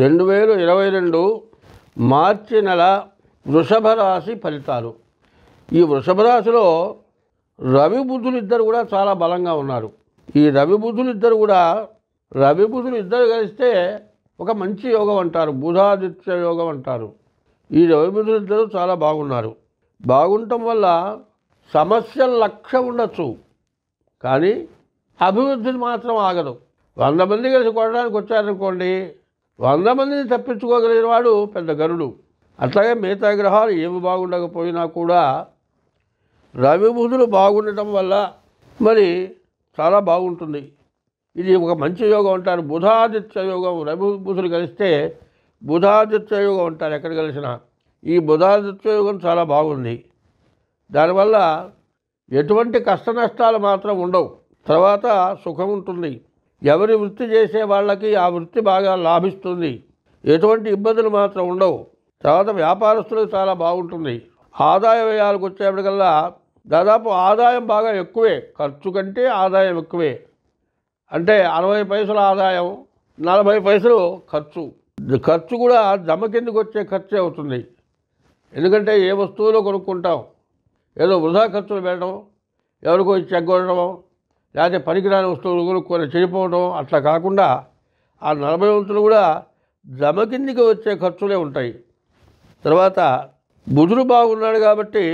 రెండు వేల ఇరవై రెండు మార్చి నెల వృషభ రాశి ఫలితాలు ఈ వృషభ రాశిలో రవి బుద్ధులు ఇద్దరు కూడా చాలా బలంగా ఉన్నారు ఈ రవి బుద్ధులు ఇద్దరు కూడా రవి బుద్ధులు ఇద్దరు కలిస్తే ఒక మంచి యోగం అంటారు బుధాదిత్య యోగం అంటారు ఈ రవి బుద్ధులు ఇద్దరు చాలా బాగున్నారు బాగుండటం వల్ల సమస్య లక్ష్యం ఉండొచ్చు కానీ అభివృద్ధిని మాత్రం ఆగదు వంద మంది కలిసి కొనడానికి వచ్చారనుకోండి వంద మందిని తప్పించుకోగలిగిన వాడు పెద్ద గరుడు అట్లాగే మిగతా గ్రహాలు ఏమి బాగుండకపోయినా కూడా రవి బుధులు బాగుండటం వల్ల మరి చాలా బాగుంటుంది ఇది ఒక మంచి యోగం అంటారు బుధాదిత్య యోగం రవిభూతులు కలిస్తే బుధాదిత్య యోగం అంటారు ఎక్కడ కలిసినా ఈ బుధాదిత్య యోగం చాలా బాగుంది దానివల్ల ఎటువంటి కష్ట నష్టాలు మాత్రం ఉండవు తర్వాత సుఖం ఉంటుంది ఎవరి వృత్తి చేసే వాళ్ళకి ఆ వృత్తి బాగా లాభిస్తుంది ఎటువంటి ఇబ్బందులు మాత్రం ఉండవు తర్వాత వ్యాపారస్తులకు చాలా బాగుంటుంది ఆదాయ వ్యయాలకు వచ్చేప్పటికల్లా దాదాపు ఆదాయం బాగా ఎక్కువే ఖర్చు కంటే ఆదాయం ఎక్కువే అంటే అరవై పైసల ఆదాయం నలభై పైసలు ఖర్చు ఖర్చు కూడా దమ్మ కిందకు వచ్చే ఖర్చే అవుతుంది ఎందుకంటే ఏ వస్తువులో కొనుక్కుంటాం ఏదో వృధా ఖర్చులు పెట్టడం ఎవరికో చెగ్గొట్టడం లేకపోతే పనికిరాని వస్తువులు కొనుక్కొని చెడిపోవడం అట్లా కాకుండా ఆ నలభై వంతులు కూడా జమ కిందికి వచ్చే ఖర్చులే ఉంటాయి తర్వాత బుధుడు బాగున్నాడు కాబట్టి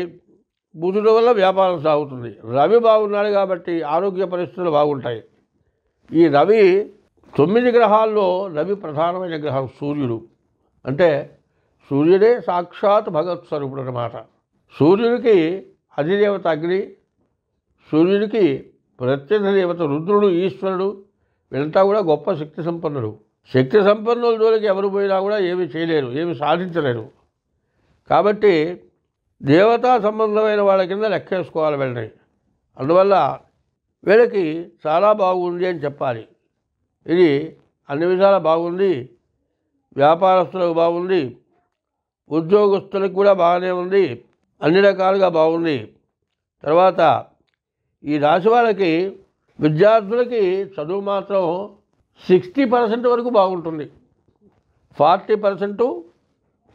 బుధుడు వల్ల వ్యాపారం సాగుతుంది రవి బాగున్నాడు కాబట్టి ఆరోగ్య పరిస్థితులు బాగుంటాయి ఈ రవి తొమ్మిది గ్రహాల్లో రవి ప్రధానమైన గ్రహం సూర్యుడు అంటే సూర్యుడే సాక్షాత్ భగవత్ స్వరూపుడు అన్నమాట సూర్యుడికి అధిదేవత అగ్ని సూర్యుడికి ప్రత్యర్థ దేవత రుద్రుడు ఈశ్వరుడు వీళ్ళంతా కూడా గొప్ప శక్తి సంపన్నుడు శక్తి సంపన్నుల జోలికి ఎవరు పోయినా కూడా ఏమి చేయలేరు ఏమి సాధించలేరు కాబట్టి దేవతా సంబంధమైన వాళ్ళ కింద లెక్కేసుకోవాలి వెళ్ళని అందువల్ల వీళ్ళకి చాలా బాగుంది అని చెప్పాలి ఇది అన్ని విధాలా బాగుంది వ్యాపారస్తులకు బాగుంది ఉద్యోగస్తులకు కూడా బాగానే ఉంది అన్ని రకాలుగా బాగుంది తర్వాత ఈ రాశి వాళ్ళకి విద్యార్థులకి చదువు మాత్రం సిక్స్టీ పర్సెంట్ వరకు బాగుంటుంది ఫార్టీ పర్సెంట్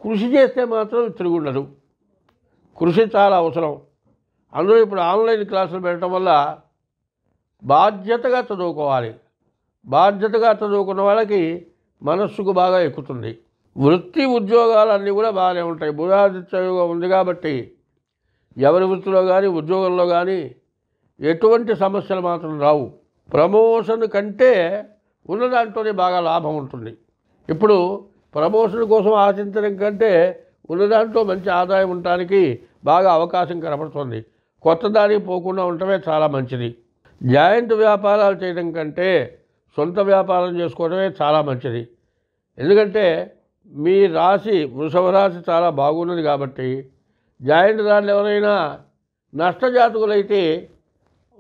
కృషి చేస్తే మాత్రం తిరుగుండదు కృషి చాలా అవసరం అందులో ఇప్పుడు ఆన్లైన్ క్లాసులు పెట్టడం వల్ల బాధ్యతగా చదువుకోవాలి బాధ్యతగా చదువుకున్న వాళ్ళకి మనస్సుకు బాగా ఎక్కుతుంది వృత్తి ఉద్యోగాలు అన్నీ కూడా బాగానే ఉంటాయి బుధాదిత్య యోగం ఉంది కాబట్టి ఎవరి వృత్తిలో కానీ ఉద్యోగంలో కానీ ఎటువంటి సమస్యలు మాత్రం రావు ప్రమోషన్ కంటే ఉన్నదాంట్లోనే బాగా లాభం ఉంటుంది ఇప్పుడు ప్రమోషన్ కోసం ఆశించడం కంటే ఉన్నదాంట్లో మంచి ఆదాయం ఉండటానికి బాగా అవకాశం కనబడుతుంది కొత్త దానికి పోకుండా ఉండటమే చాలా మంచిది జాయింట్ వ్యాపారాలు చేయడం కంటే సొంత వ్యాపారం చేసుకోవడమే చాలా మంచిది ఎందుకంటే మీ రాశి వృషభ రాశి చాలా బాగున్నది కాబట్టి జాయింట్ దాంట్లో ఎవరైనా నష్టజాతకులైతే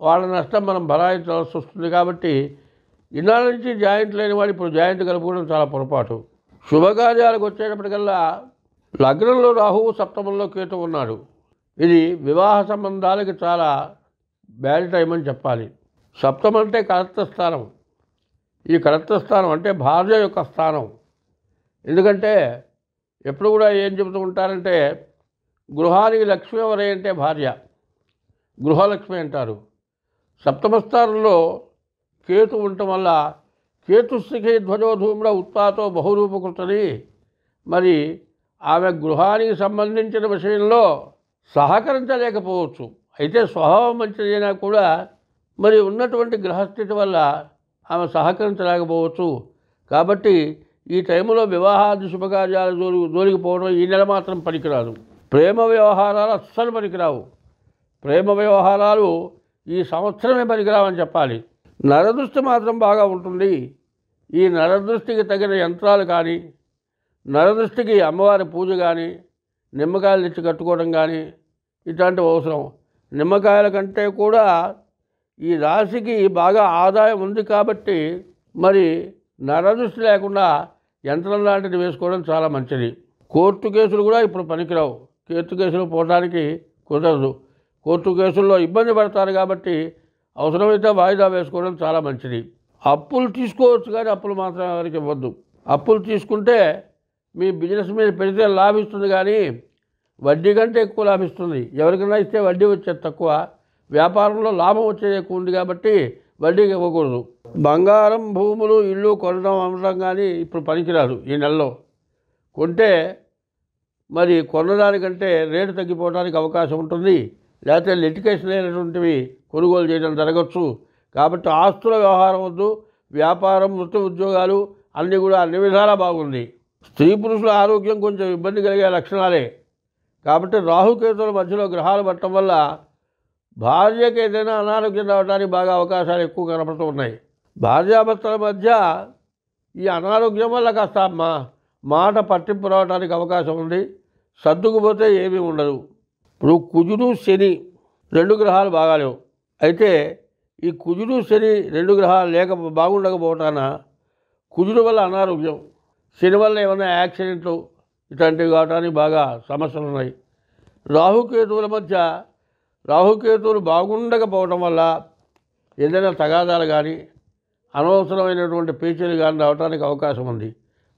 వాళ్ళ నష్టం మనం భరాయించవలసి వస్తుంది కాబట్టి ఇన్నాళ్ళ నుంచి జాయింట్ లేని వాడు ఇప్పుడు జాయింట్ కలుపుకోవడం చాలా పొరపాటు శుభకార్యాలకు వచ్చేటప్పటికల్లా లగ్నంలో రాహువు సప్తమంలో కేతు ఉన్నాడు ఇది వివాహ సంబంధాలకి చాలా బ్యాడ్ టైం అని చెప్పాలి సప్తం అంటే కలత్వ స్థానం ఈ కలత్వ స్థానం అంటే భార్య యొక్క స్థానం ఎందుకంటే ఎప్పుడు కూడా ఏం చెబుతూ ఉంటారంటే గృహానికి లక్ష్మి ఎవరై అంటే భార్య గృహలక్ష్మి అంటారు సప్తమ కేతు ఉండటం వల్ల కేతుశిఖే ధ్వజోధూమ్ర ఉత్పాతో బహురూపకృతని మరి ఆమె గృహానికి సంబంధించిన విషయంలో సహకరించలేకపోవచ్చు అయితే స్వభావం మంచిదైనా కూడా మరి ఉన్నటువంటి గ్రహస్థితి వల్ల ఆమె సహకరించలేకపోవచ్చు కాబట్టి ఈ టైంలో వివాహాది శుభకార్యాలు జోలి జోలికిపోవడం ఈ నెల మాత్రం పనికిరాదు ప్రేమ వ్యవహారాలు అస్సలు పనికిరావు ప్రేమ వ్యవహారాలు ఈ సంవత్సరమే పనికిరావని చెప్పాలి నరదృష్టి మాత్రం బాగా ఉంటుంది ఈ నరదృష్టికి తగిన యంత్రాలు కానీ నరదృష్టికి అమ్మవారి పూజ కానీ నిమ్మకాయలు తెచ్చి కట్టుకోవడం కానీ ఇట్లాంటివి అవసరం నిమ్మకాయల కంటే కూడా ఈ రాశికి బాగా ఆదాయం ఉంది కాబట్టి మరి నరదృష్టి లేకుండా యంత్రం లాంటిది వేసుకోవడం చాలా మంచిది కోర్టు కేసులు కూడా ఇప్పుడు పనికిరావు కేర్తు కేసులు పోవడానికి కుదరదు కోర్టు కేసుల్లో ఇబ్బంది పడతారు కాబట్టి అవసరమైతే వాయిదా వేసుకోవడం చాలా మంచిది అప్పులు తీసుకోవచ్చు కానీ అప్పులు మాత్రం ఎవరికి ఇవ్వద్దు అప్పులు తీసుకుంటే మీ బిజినెస్ మీద పెడితే లాభిస్తుంది కానీ వడ్డీ కంటే ఎక్కువ లాభిస్తుంది ఎవరికైనా ఇస్తే వడ్డీ వచ్చేది తక్కువ వ్యాపారంలో లాభం వచ్చేది ఎక్కువ ఉంది కాబట్టి వడ్డీకి ఇవ్వకూడదు బంగారం భూములు ఇల్లు కొనడం అమ్మడం కానీ ఇప్పుడు పనికిరాదు ఈ నెలలో కొంటే మరి కొనడానికంటే రేటు తగ్గిపోవడానికి అవకాశం ఉంటుంది లేకపోతే లిటికేషన్ అయినటువంటివి కొనుగోలు చేయడం జరగచ్చు కాబట్టి ఆస్తుల వ్యవహారం వద్దు వ్యాపారం వృత్తి ఉద్యోగాలు అన్నీ కూడా అన్ని విధాలా బాగుంది స్త్రీ పురుషుల ఆరోగ్యం కొంచెం ఇబ్బంది కలిగే లక్షణాలే కాబట్టి రాహుకేతుల మధ్యలో గ్రహాలు పట్టడం వల్ల భార్యకి ఏదైనా అనారోగ్యం రావడానికి బాగా అవకాశాలు ఎక్కువ కనపడుతూ ఉన్నాయి భార్యాభర్తల మధ్య ఈ అనారోగ్యం వల్ల కాస్త మా మాట పట్టింపు రావడానికి అవకాశం ఉంది సర్దుకుపోతే ఏమీ ఉండదు ఇప్పుడు కుజుడు శని రెండు గ్రహాలు బాగాలేవు అయితే ఈ కుజుడు శని రెండు గ్రహాలు లేక బాగుండకపోవటాన కుజుడు వల్ల అనారోగ్యం శని వల్ల ఏమైనా యాక్సిడెంట్లు ఇట్లాంటివి కావడానికి బాగా సమస్యలు ఉన్నాయి రాహుకేతువుల మధ్య రాహుకేతువులు బాగుండకపోవడం వల్ల ఏదైనా తగాదాలు కానీ అనవసరమైనటువంటి పేచీలు కానీ రావడానికి అవకాశం ఉంది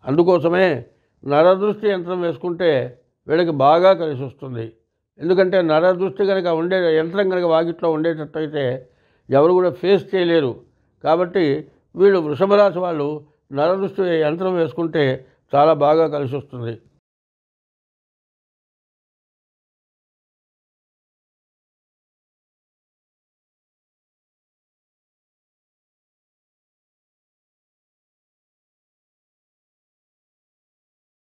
అందుకోసమే నరదృష్టి యంత్రం వేసుకుంటే వీళ్ళకి బాగా కలిసి వస్తుంది ఎందుకంటే నర దృష్టి కనుక ఉండే యంత్రం కనుక వాకిట్లో ఉండేటట్టయితే ఎవరు కూడా ఫేస్ చేయలేరు కాబట్టి వీళ్ళు వృషభరాశి వాళ్ళు నర దృష్టి యంత్రం వేసుకుంటే చాలా బాగా కలిసి వస్తుంది